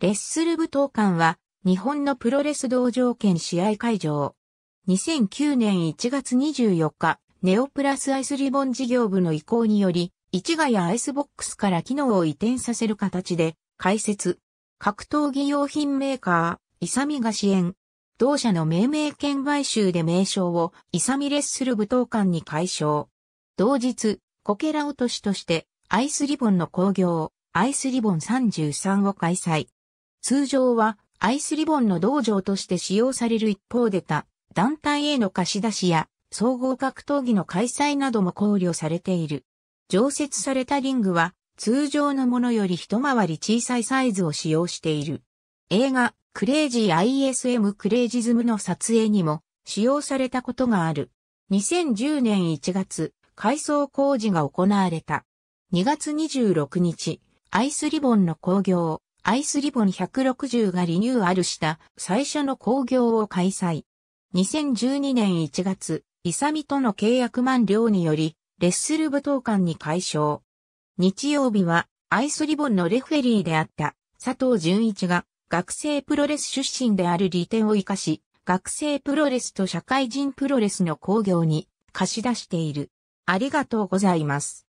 レッスル武闘館は、日本のプロレス道場兼試合会場。2009年1月24日、ネオプラスアイスリボン事業部の移行により、市ヶ谷アイスボックスから機能を移転させる形で、開設。格闘技用品メーカー、イサミが支援。同社の命名権買収で名称を、イサミレッスル武闘館に解消。同日、こけら落としとして、アイスリボンの工業、アイスリボン33を開催。通常はアイスリボンの道場として使用される一方でた団体への貸し出しや総合格闘技の開催なども考慮されている。常設されたリングは通常のものより一回り小さいサイズを使用している。映画クレイジー ISM クレイジズムの撮影にも使用されたことがある。2010年1月、改装工事が行われた。2月26日、アイスリボンの工業、アイスリボン160がリニューアルした最初の興行を開催。2012年1月、イサミとの契約満了により、レッスル舞踏館に解消。日曜日は、アイスリボンのレフェリーであった佐藤淳一が、学生プロレス出身である利点を活かし、学生プロレスと社会人プロレスの興行に貸し出している。ありがとうございます。